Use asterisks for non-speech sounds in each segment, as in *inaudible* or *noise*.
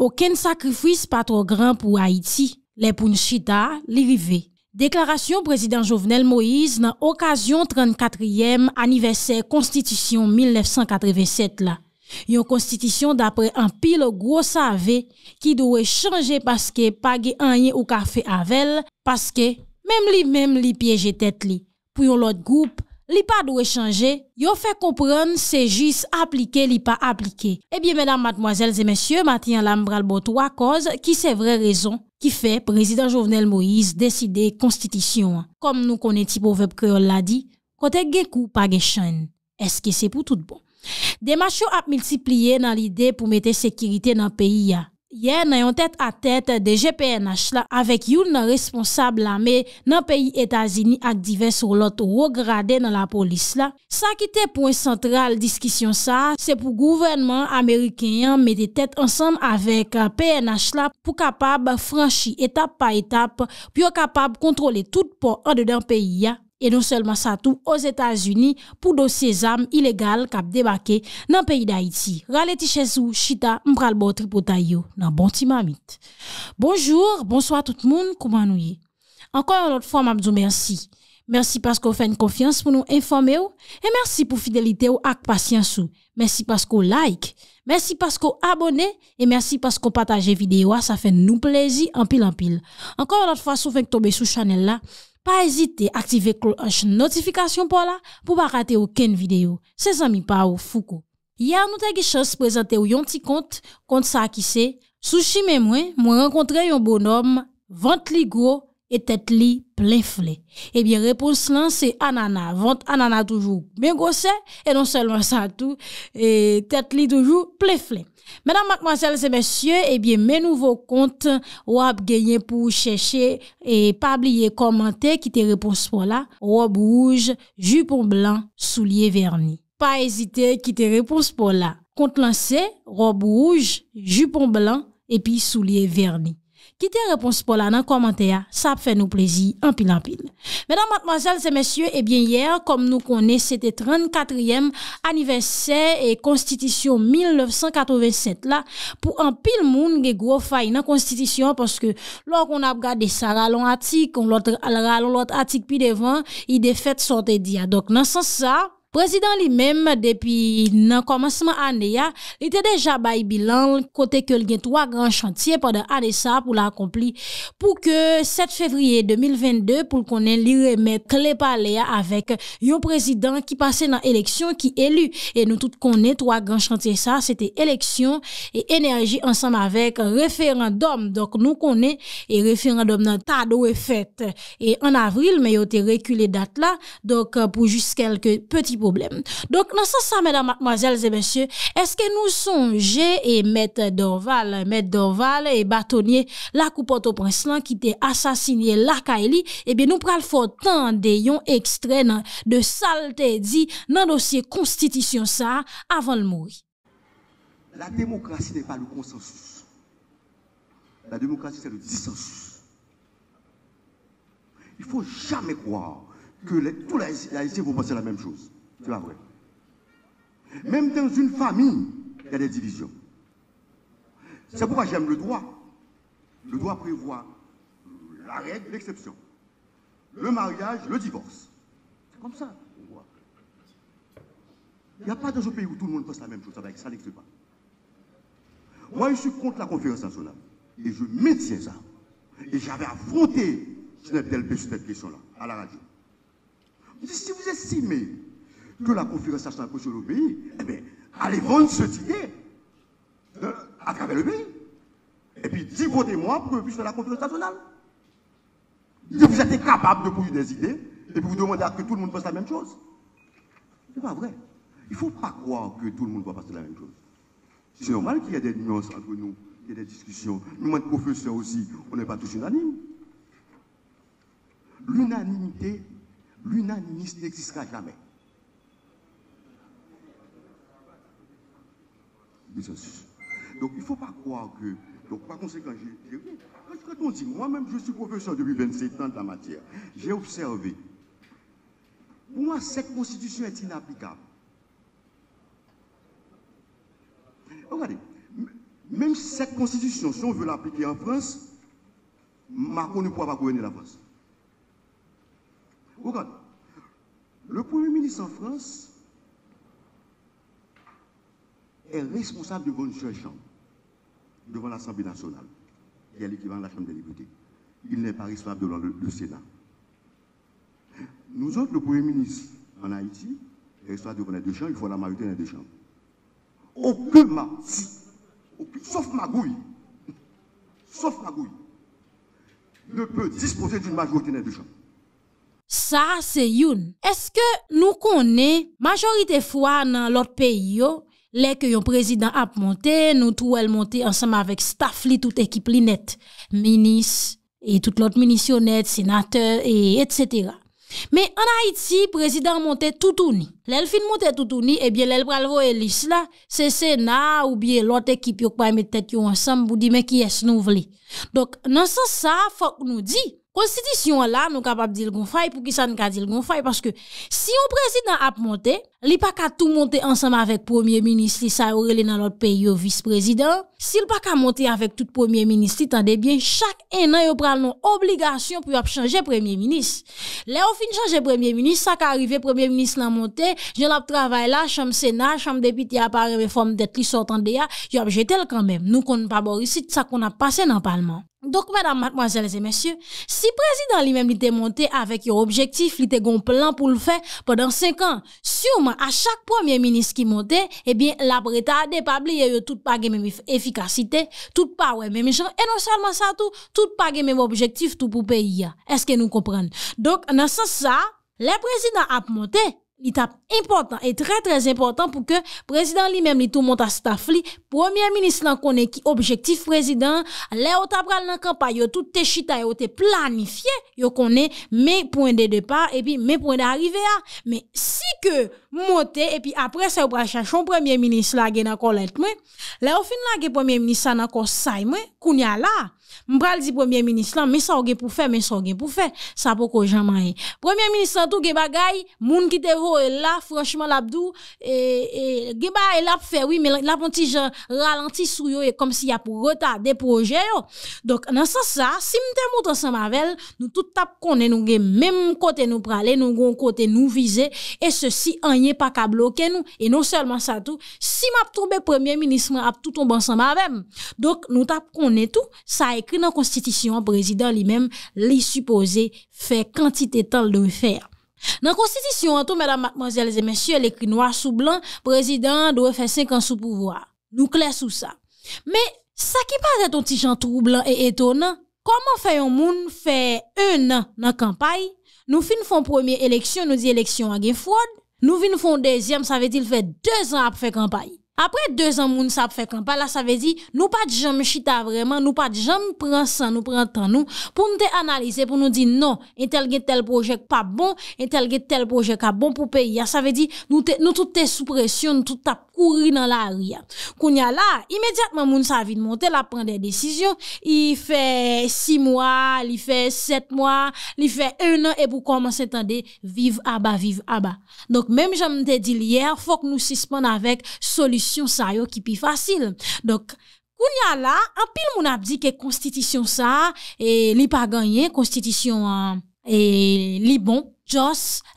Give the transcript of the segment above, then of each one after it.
Oken sakrifis pa tro gran pou Haiti, lepoun chida li vive. Deklarasyon prezident Jovenel Moïse nan okasyon 34e aniversè konstitisyon 1987 la. Yon konstitisyon dapre an pil gwo save ki dowe chanje paske page anye ou kafe avel paske mem li mem li pieje tet li. Puyon lot goup Li pa dwe chanje, yo fe kompran se jis aplike li pa aplike. Ebyen, menam, matmoazel, zemesye, matyen lam bral botou a koz ki se vre rezon ki fe prezident Jovenel Moïse deside konstitisyon. Kom nou koneti pou vep kreol la di, kote gen kou pa gen chanj. Eske se pou tout bon. Demasyon ap mitsiplye nan lide pou mete sekirite nan peyi ya. Yè nan yon tèt a tèt de GPNH la avèk youn nan responsable la mè nan peyi Etazini ak divers ou lot ou o gradè nan la polis la. Sa ki tè pwen sentral diskisyon sa, se pou gouvenman Amerikèyan mè de tèt ansam avèk euh, PNH la pou kapab franchi etap pa etap pou yo kapab kontrole tout po an de dan peyi ya. E non selman sa tou os Etats-Uni pou dosye zam ilegal kap debake nan peyi da iti. Rale ti chesou, chita, mpral botri potay yo nan bonti mamit. Bonjour, bonsoi tout moun, koumanouye. Ankon anot fwa mabzou mersi. Mersi paskou fèn konfians pou nou informe ou. E mersi pou fidelite ou ak pasyans ou. Mersi paskou like. Mersi paskou abone. E mersi paskou pataje videyo a sa fèn nou plezi anpil anpil. Ankon anot fwa sou fèn ktoube sou chanel la. Pa ezite aktive klo anche notifikasyon pou la pou pa kate ou ken videyo. Se zanmi pa ou fuku. Ya nou te ge chans prezante ou yon ti kont kont sa ki se. Sushi men mwen mwen renkontre yon bon om. Vant li gro. Et tèt li plèf lè. Ebyen eh repons lan se anana. Vant anana toujou mè gòse. E non selman sa tou. E tèt li toujou plèf lè. Mè nan mèk mansel se mèsyè. Ebyen eh mè nouvo kont wap genyen pou chèche. E pab liye komante ki te repons pou la. Wap ouj, jupon blan, souliye verni. Pa ezite ki te repons pou la. Kont lan se wap ouj, jupon blan, souliye verni. Kite repons pou la nan komante ya, sa ap fè nou plezi an pil an pil. Mèdame, mademoiselles et messieurs, ebyen yèr, kom nou konè, sète 34è aniversè et konstitisyon 1987 la, pou an pil moun gè gwo fay nan konstitisyon, poske lòk on ap gade sa ralon atik, ou lòt ralon lòt atik pi devan, i de fèt sortè diya. Dok nan sens sa... Prezident li menm depi nan komanseman ane ya, li te deja bay bilan kote ke li gen 3 gran chantye padan ane sa pou la akompli pou ke 7 fevriye 2022 pou konen li remet kle pa le ya avèk yon prezident ki pase nan eleksyon ki elu. E nou tout konen 3 gran chantye sa, se te eleksyon e enerji ansam avèk referandom. Dok nou konen e referandom nan ta do e fèt. E an avril, me yo te rekule dat la, problème. Donc, dans ce sens, mesdames, mademoiselles et messieurs, est-ce que nous songeons et mettre Dorval, Maître Dorval et bâtonnier, la coupe au prince qui était assassiné la Kaili, eh bien, nous prenons fort temps de extrait de saleté dit dans le dossier constitution ça avant le mourir. La démocratie n'est pas le consensus. La démocratie, c'est le dissensus. Il ne faut jamais croire que tous les Haïtiens vont penser la même chose. Tu vrai Même dans une famille, il y a des divisions. C'est pourquoi j'aime le droit. Le droit prévoit la règle, l'exception. Le mariage, le divorce. C'est comme ça. Il n'y a pas dans un pays où tout le monde pense la même chose. Ça n'existe pas. Moi, je suis contre la conférence nationale. Et je maintiens ça. Et j'avais affronté cette question-là, à la radio. Je dis, si vous estimez que la conférence nationale pour le pays, eh bien, allez vendre ce ticket hein, à travers le pays. Et puis, dis votez-moi pour que je puisse faire la conférence nationale. vous êtes capable de produire des idées, et puis vous demandez à que tout le monde fasse la même chose. Ce n'est pas vrai. Il ne faut pas croire que tout le monde va passer la même chose. C'est normal qu'il y ait des nuances entre nous, qu'il y ait des discussions. Nous, que professeurs aussi, on n'est pas tous unanimes. L'unanimité, l'unanimité n'existera jamais. Donc il ne faut pas croire que, donc par conséquent, Quand on dit, moi-même je suis professeur depuis 27 ans de la matière, j'ai observé. Pour moi, cette constitution est inapplicable. Regardez, même cette constitution, si on veut l'appliquer en France, Macron ne pourra pas gouverner la France. Regardez, le Premier ministre en France est responsable devant une seule chambre devant l'Assemblée nationale, qui est l'équivalent de la Chambre des députés. Il n'est pas responsable devant le, Sénat. Nous autres, le Premier ministre en Haïti, est responsable devant les deux chambres, il faut la majorité des deux chambres. Aucun sauf Magouille, sauf Magouille, ne peut disposer d'une majorité des deux chambres. Ça, c'est une. Est-ce que nous connaissons majorité fois dans l'autre pays, Lè kè yon prezidant ap monte, nou trou el monte ansam avèk staf li tout ekip li net, minis, et tout lot minisyonet, senater, e et etc. Mè an Haïti, prezidant monte toutouni. Lèl fin monte toutouni, ebyè lèl pralvo el isla, se sena oubyè lot ekip yok bay metet yon ansam, boudi mè ki es nou vli. Donk, nan sa sa, fòk nou di... Konstitisyon la nou kapap dil gon fay pou ki sa nou ka dil gon fay Panske si yon prezident ap monte Li pa ka tou monte ansama vek premier ministri sa yo rele nan lot pe yo vice prezident Si li pa ka monte avek tout premier ministri Tande bien chak enan yo pral nou obligasyon pou yo ap chanje premier ministri Le yo fin chanje premier ministri sa ka arrive premier ministri nan monte Jel ap travay la chanm sena chanm depiti apare reform detli sotande ya Yo ap jetel kanmem nou kon pa borisit sa kon ap pase nan palman Dok, mèdam, matmwazèlèzè, mèsyè, si prezidant li mèm li te monte avèk yo objektif, li te gon plan pou l'fè, podan 5 an, souman, a chak premier minis ki monte, ebyen, la breta a depabli, yo yo tout pa gen mèm efikasite, tout pa wè mèm, gen, enosalman sa tou, tout pa gen mèm objektif tou pou peyi ya. Eske nou kopren? Dok, nan sa sa, le prezidant ap monte. L'itap important, e tre tre important pou ke prezident li mem li tou monta staf li, premier ministre lan konen ki objektif prezident, le ou tabral nan kampay yo tout te chita yo te planifiye, yo konen me pointe depa e pi me pointe arrive a. Me si ke monte e pi apre se ou prachachon premier ministre la gen akol etme, le ou fin la gen premier ministre sa nan akol sayme, kounya la, M'bral di premier ministre mais ça ou pour faire mais ça ou pour faire ça pour que Premier ministre tout gen bagay moun qui te voye là franchement l'abdou et et gen l'a fait oui mais la petit gens ralenti sou yo et comme s'il y a pour retarder projet yo. Donc dans sens ça si m'te monte ensemble avec nous tout tap konne, nous gen même côté nous praler nous gon côté nous viser et ceci rien pas qu'à bloquer nous et non seulement ça tout si m'ap tombe premier ministre m'ap tout tombe ensemble avec. Donc nous tap konne tout ça ekri nan konstitisyon an prezident li menm li supose fe kantite tal de ou fer. Nan konstitisyon an tou, mèdam, mademoiselles et mèsyè, lèkri noua sou blan, prezident dwe fe senk an sou pouvwa. Nou kler sou sa. Mè, sa ki pa zè ton tijan troublan e etonan, koman fe yon moun fe enan nan kampay? Nou fin fon premier eleksyon, nou di eleksyon agen fwad, nou fin fon deuxième, sa ve til fe dezen ap fe kampay. apre 2 an non, bon, bon moun sa ap fek an pa, la sa ve di nou pa di jan me chita vreman, nou pa di jan me pren san, nou pren tan nou pou nou te analize, pou nou di nou entelge tel projek pa bon, entelge tel projek a bon pou peyi, la sa ve di nou tout te soupresyon, nou tout ap kouri nan la ariyan, kounya la, imediatman moun sa vide monte, la pren de desisyon, li fe 6 mouan, li fe 7 mouan li fe 1 an, e pou koman se tende, vive aba, vive aba donk menm jan moun te di liyer fok nou sispan avek solisyon sa yo ki pi fasil. Dok, koun ya la, an pil moun ap di ke konstitisyon sa, e, li pa ganyen, konstitisyon e, li bon,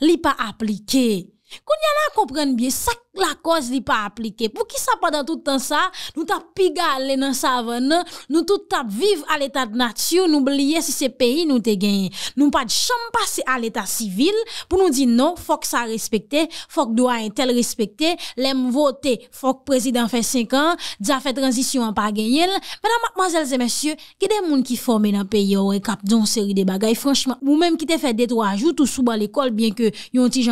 li pa aplikey. Koun yal an kompren biye, sak la koz li pa aplike. Pou ki sa padan tout an sa, nou tap piga alen an sa avan nan, nou tout tap viv al etat natyou, nou blye si se peyi nou te genye. Nou pad chanm pase al etat sivil pou nou di nou, fok sa respekte, fok doa entel respekte, lem vote, fok prezident fe 5 an, dja fe transisyon an pa genye. Mèdèm, mèdèm, mèdèm, mèdèm, mèdèm, ki de moun ki fòmè nan peyi ou e kap don seri de bagay. Franchman, mou mèm ki te fè de 3 jout ou souba l'ekol, bèn ke yon ti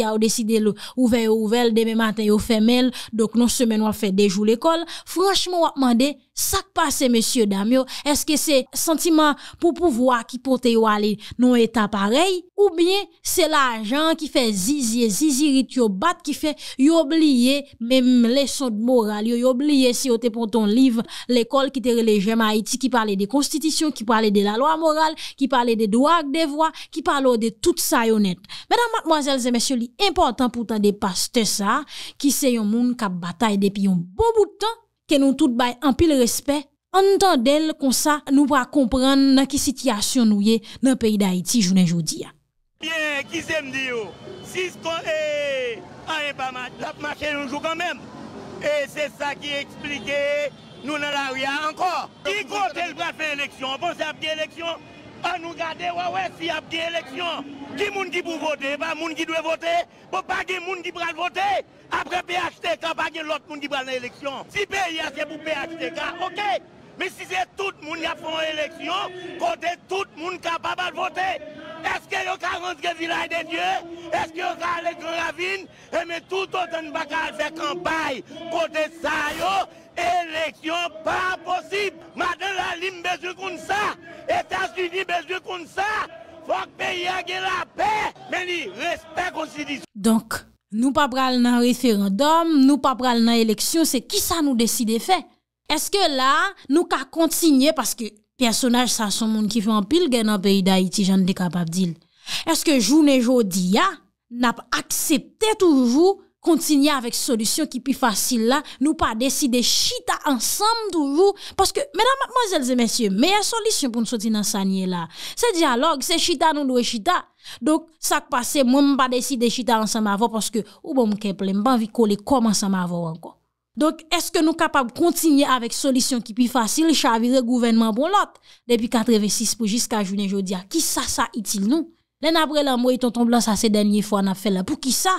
jodi a ou décidé ouvert ouvert demain matin ou fermel donc non semaine on fait des jours l'école franchement on demandé ça passe monsieur Damio est-ce que c'est sentiment pour pouvoir qui porte ou aller non état pareil ou bien c'est l'argent qui fait zizier zizirit yo bat qui fait oublier même leçon de morale yo oublier si vous pour ton livre l'école qui te les Haïti qui parlait des constitutions qui parlait de la loi morale qui parlait des droits des voix qui parle de tout ça honnête mesdames mademoiselles et messieurs li important pou ta depaste sa, ki se yon moun kap batay depi yon bo boutan, ke nou tout bay ampil respet, an tan del kon sa nou pra kompran nan ki sityasyon nou ye nan peyi da iti jounen joudi ya. Ki kote l pra fe eleksyon, pou se apke eleksyon? On nous garde, ouais, ouais, s'il y a des élections, qui monde qui peut voter, pas bah, monde qui doit voter, pour pas de monde qui peut voter. Après PHTK, pas de l'autre monde qui prend l'élection. Si pays, c'est pour PHTK, ok. Mais si c'est tout le monde qui a fait une élection, côté tout le monde capable de voter, est-ce que vous avez rentré village de Dieu Est-ce que y a aller dans la ravine Et eh, mais tout autant de faire campagne côté ça, yo Eleksyon pa aposib, maden la lim bejou koun sa, etas li di bejou koun sa, fok pe yage la pe, meni, respet konsidisyon. Donk, nou pa pral nan referandom, nou pa pral nan eleksyon, se ki sa nou deside fe? Eske la nou ka kontsigne, paske personaj sa son moun ki fwen pil gen an peyi da iti jan dekapab dil? Eske jounen jodi ya, nap aksepte toujou, kontinye avèk solisyon ki pi fasil la, nou pa deside chita ansam dourou, paske, mèdam, mèzelze, mèsyè, mèye solisyon pou nou soti nan sanyè la. Se diyalogue, se chita nou dwe chita. Dok, sak pase, moun mba deside chita ansam avò, paske, ou mba mkeple, mba vikole kom ansam avò ankon. Dok, eske nou kapab kontinye avèk solisyon ki pi fasil, chavire gouvenman bon lot, depi 86 pou jiska jounen joudia. Ki sa sa itil nou? Len apre la mwen ton ton blan sa se denye fò an ap fè la. Pou ki sa?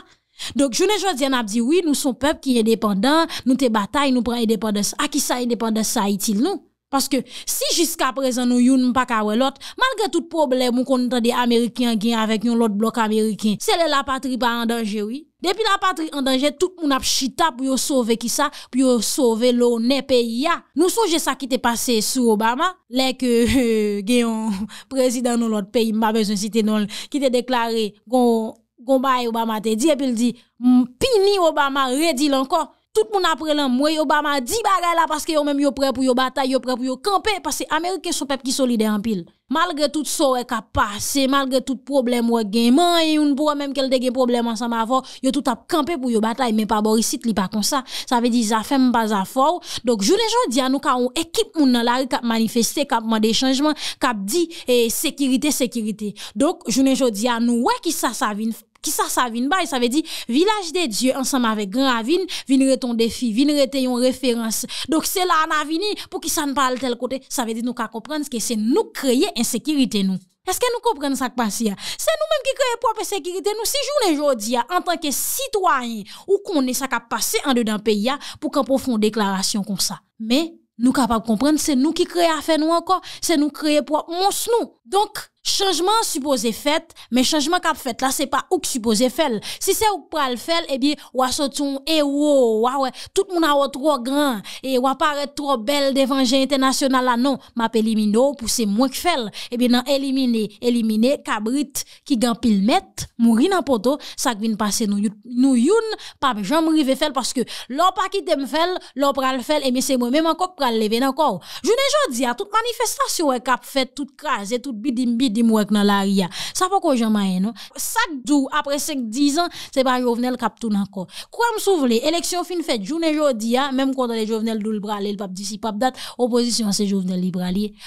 Donk, jounen jwa diyan ap diwi, nou son pep ki yedependan, nou te batay, nou pre yedependan sa. Aki sa yedependan sa itil nou? Paske, si jiska prezen nou youn mpa kawelot, malge tout poble moun konta de Amerikyan gen avèk yon lot blok Amerikyan, selè la patri pa andanje, oui? Depi la patri andanje, tout moun ap chita pou yo sove ki sa, pou yo sove lounen peyi ya. Nou sonje sa ki te pase sou Obama, lèk euh, *laughs* gen yon *laughs* prezident nou lot peyi, mba bezon sitenon, ki te deklare goun... Gombaye Obama te dit, et puis il dit, Pini Obama, redit encore. Tout le monde après l'an, moi, Obama dit bagay là parce que yo même yo prêt pour yo bataille, yo prêt pour yo camper, parce que Américains sont peuple qui solidaire en pile malgré tout ça qui a passé, malgré tout problème ou gain, et on a même qu'elle des problème ensemble avant, yo tout a campé pour yo bataille mais pas Borisite li pas comme ça. Ça veut dire ça fait pas à fort. Donc je les à nous ka on équipe moun dans la rue qui manifester, qui a des changements, qui dit sécurité sécurité. Donc je les à nous ouais qui ça ça vient qui ça ça vient bah, ça veut dire village des dieux ensemble avec grand avine vin ton défi vin rete référence donc c'est là on a vini pour qui ça ne parle tel côté ça veut dire nous ka comprendre que c'est nous créer sécurité nous. Est-ce que nous comprenons ça qui passe C'est nous-mêmes qui créons propre sécurité nous si journée aujourd'hui en tant que citoyen ou qu'on est ça qui passé en dedans pays pour qu'on une déclaration comme ça. Mais nous capables de comprendre c'est nous qui créons faire nous encore, c'est nous créer propre monstre nous. Donc chanjman supose fet men chanjman kap fet la se pa ouk supose fel si se ouk pral fel, ebi wa sotoun ewo, wawen tout moun awo tro gran, e wapare tro bel devanje internasyonal la non map elimino oh, pou se mwen eh k fel ebi nan elimine, elimine kabrit ki gampil met moun rin anpoto, sak vin pase nou youn pa mwen jan moun rive fel paske lop akitem fel, lop pral fel ebi se mwen men mwen kok pral leve nan kou jounen jodi, a tout manifestasyon kap fet, tout kras, tout bidim bidim dit mouek nan la ria. Sa pa ko jamaye, non? Sak dou, apre 10 ans se pa jovenel kap tou encore ko. Kwa m souvle, eleksyon fin fait jounen jodi a hein, même kontre les jovenel dou l brale, pap disi pap date opposition se jovenel li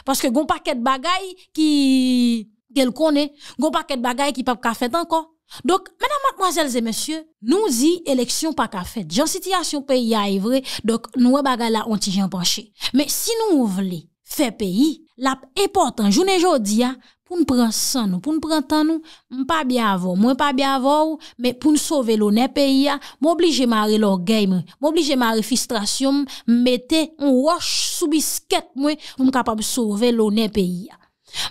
parce que gon de bagay qui qu'elle connaît, gon paquet de bagaille qui pas ka fait encore. Donc, mesdames, mademoiselles et messieurs, nous y élection pas ka fait. J'en situation pays a vrai, donc nous bagay la j'en penché. Mais si nous voulons Fè peyi, la e portan, joun e jodi ya, pou n pran san nou, pou n pran tan nou, m pa bia avor, mwen pa bia avor, mwen pou n sove lounen peyi ya, m oblije mare lor gay mwen, m oblije mare fistrasyon m, mette m wosh sou bisket mwen, m kapab sove lounen peyi ya.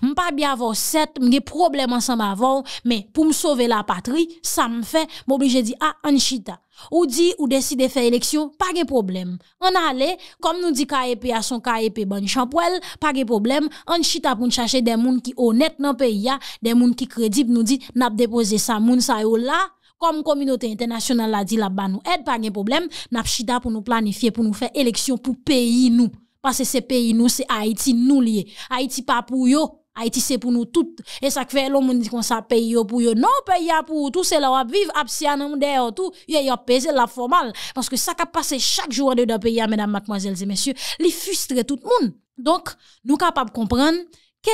Mpa bi avon set, mge problem ansem avon, me pou m sove la patri, sa m fe, m oblije di a, ah, an chita. Ou di ou deside fe eleksyon, pa gen problem. An ale, kom nou di KAP e a son KAP e ban chanpwel, pa gen problem, an chita pou m chache den moun ki onet nan peyi ya, den moun ki kredib nou di nap depose sa moun sa yo la, kom kominote internasyonal la di la ban nou ed, pa gen problem, nap chita pou nou planifiye pou nou fe eleksyon pou peyi noup. Parce que ce pays, nous, c'est Haïti, nous lié. Haïti pas pour yo. Haïti, c'est pour nous toutes. Et ça fait l'homme dit qu'on ça pays pour yo. Non, pays pour tout, c'est là où vivre, absianem dehors, tout. Yo, a pesé la formal. Parce que ça qui passé chaque jour de le pays, mesdames, mademoiselles et messieurs, les frustre tout le monde. Donc, nous capables de comprendre que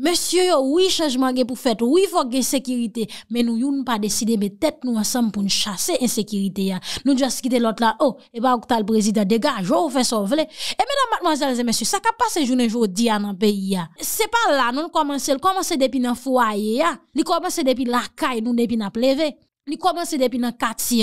Monsieur, oui, changement pour faire, oui, faut gen sécurité, mais nous n'avons pas décidé mais peut-être nous ensemble pour chasser insécurité. Hein. Nous juste quitter l'autre là, oh, et bah, le président dégage, oh, fait sauver. Et mesdames, mademoiselles et messieurs, ça qui passe jour aujourd'hui dans le pays, hein? c'est pas là, nous commençons, commencer depuis dans foyer, foyer, hein? nous commençons depuis la caille, nous depuis dans le Li depuis depuis nan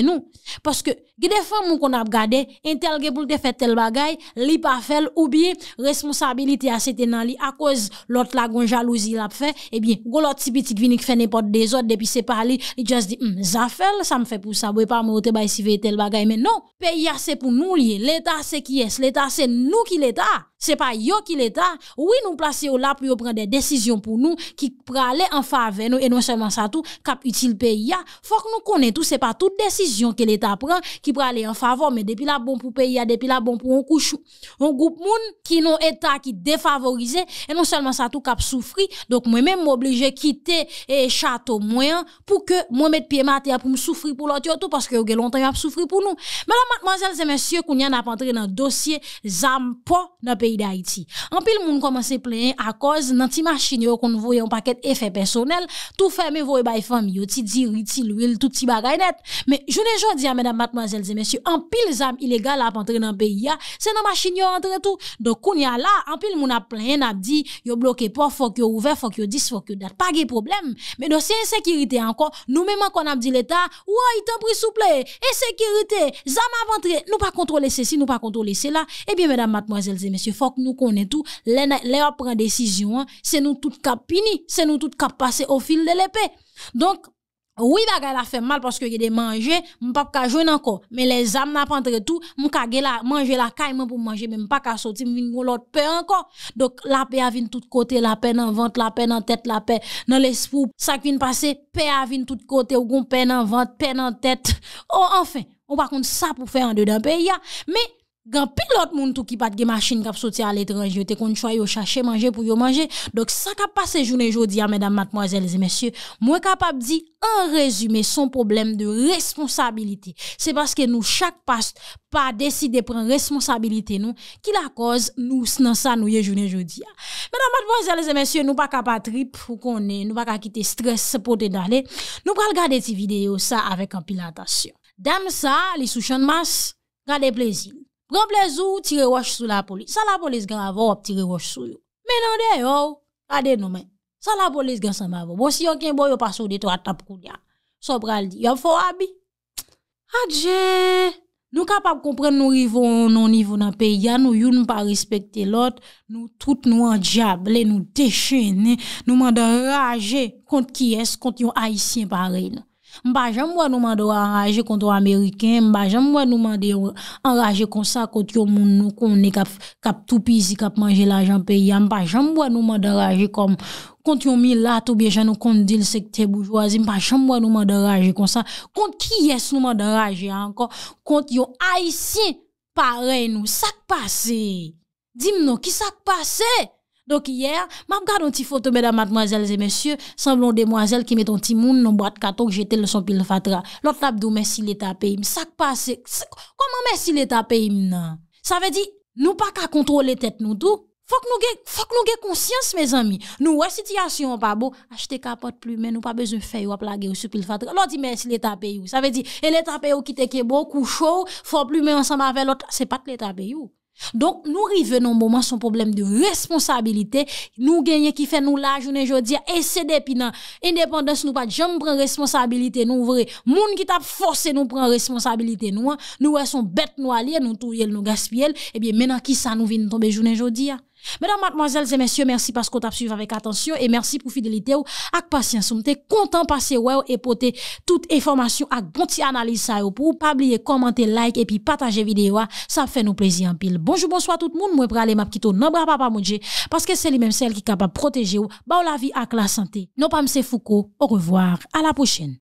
nous, Parce que... Gide fèm moun kon ap gade, entel ge pou te fè tel bagay, li pa fèl, oubi, responsabilite ase tenan li, akòz lòt la gon jalouzi lap fè, ebi, eh gò lòt si bitik vinik fè nepot de zòt, depi se pa li, li jòs di, hmm, zafèl, sa m fè pou sa, bwè pa mwote bay si fè tel bagay, men non, pe ya se pou nou li, l'Etat se ki es, l'Etat se nou ki l'Etat, se pa yo ki l'Etat, oui nou plase yo la pou yo pren de desisyon pou nou, ki prale an fave nou, e non seman sa tou, kap util pe ya, fòk nou konen tou, se pa tout desisyon ke l'Etat pren qui peut aller en faveur, mais depuis la bon pour pays, depuis la bon pour un couchou, un groupe moun qui n'ont état qui défavorisé, et non seulement ça tout a souffri, donc moi-même de quitter et eh, château moyen pour que moi mette pied pour me souffrir pour l'autre parce que avez longtemps a souffri pour nous. Madame mademoiselle et messieurs, qu'on y en a entré dans dossier Zampo dans le pays d'Haïti. En pile moun commence à pleurer à cause d'un petit machine qu'on voyait un paquet effet personnel, tout fermé voye by famille, ti diri l'huile, tout petit bagay net. Mais je ne jodi à madame mademoiselle et messieurs, en pile zam illégal à entrer dans le pays, c'est dans machine yon entre tout. Donc, on y a là, en pile moun a plein a dit, yo bloqué pas, faut que ouvert, faut que dis, faut que dat. Pas de problème. Mais dossier insécurité encore, nous même encore a dit l'État, ouais, t'en prie souple, Insécurité, sécurité, à avant nous pas contrôler ceci, nous pas contrôler cela. Eh bien, mesdames, mademoiselles et messieurs, faut que nous connaissons tout, les, prend décision, hein. c'est nous tout avons fini, c'est nous tout kap passé au fil de l'épée. Donc, oui, bagay a fait mal parce que y a des manger, pas ka jouer encore. Mais les âmes n'ont pas entré tout, kage la manger la caille pour manger, même pas ka sortir, m'vin l'autre peur encore. Donc la paix a vint tout côté, la paix dans ventre, la paix dans tête, la paix dans l'esprit. Ça qui vient passer, paix a vin tout côté, ou gon paix dans ventre, paix dans tête. Oh enfin, on va contre ça pour faire en dedans pays Mais Gan pilot moun tou ki pat ge machin kap soti al etranj yo, te kon chwa yo chache manje pou yo manje. Dok sa kap pase jounen jodi ya, mèdam matmoazèl zè mèsyè, mwen kapap di an rezume son problem de responsabilite. Se baske nou chak pas pa deside pren responsabilite nou, ki la koz nou snan sa nou ye jounen jodi ya. Mèdam matmoazèl zè mèsyè, nou pa kapat rip pou konè, nou pa kakite stres se potè danè. Nou kal gade ti video sa avèk an pilotasyon. Dam sa, li sou chan mas, gade plezine. Bran plez ou tire waj sou la poli, sa la polis gen avon ap tire waj sou yo. Men an de yo, ade nou men, sa la polis gen san ma avon. Bo si yon ken bo yo pa sou deto atap koun ya, so bral di, yon fo abi. Adje, nou kapap kompren nou rivo nan pe ya, nou yon nou pa respekte lot, nou tout nou an diable, nou deche ne, nou manda raje kont ki es, kont yon haisyen parel. Mpa janmwa nouman de anraje kontou Ameriken, mpa janmwa nouman de anraje konsa konti yo moun nou konen kap toupizi, kap manje la janpeyan, mpa janmwa nouman de anraje konti yo milato, bjejan nou konti dil sekte boujwazi, mpa janmwa nouman de anraje konsa konti yes nouman de anraje ankon, konti yo aysin pare nou, sakpase, dim nou ki sakpase? Donk yè, mab gade an ti foto mèda madmoazèl zè mèsyè, sanblon demmoazèl ki mèt an ti moun nan bat kato gjetè lè son pil fatra. Lòt tabdou mèsi lè tapey mè, sak pa se, koman mèsi lè tapey mè nan? Sa vè di, nou pa ka kontrole tèt nou tou, fòk nou gè konsyans mèz amy. Nou wè sityasyon pa bo, achete kapot plume, nou pa bezoun fèy wap lage ou sou pil fatra. Lòt di mèsi lè tapey ou, sa vè di, lè tapey ou ki teke bon, kouchou, fòk plume ansan ma vè lòt, se pat lè tapey ou. Don nou rive nou mouman son problem de responsabilite, nou genye ki fe nou la jounen jodia, e sede pinan, independens nou pat joun pren responsabilite nou vre, moun ki tap force nou pren responsabilite nou an, nou wè son bet nou alie, nou tou yel nou gasp yel, e bie menan ki sa nou vin nou tombe jounen jodia. Madame, mademoiselles et messieurs, merci parce qu'on t'a suive avec attention et merci pour fidélité ou ak patien. Soumete, content passez ouè ou epote tout information ak bonti analise sa ou pou ou pabliye, kommente, like et pi patage videyo a. Sa fè nou plezi en pile. Bonjou, bonsoit tout moun, mwen prale map kito, nan bra pa pa mounje, parce ke seli men sel ki kapab protege ou, ba ou la vi ak la sante. Non pa mse fouko, ou revoir, a la pochène.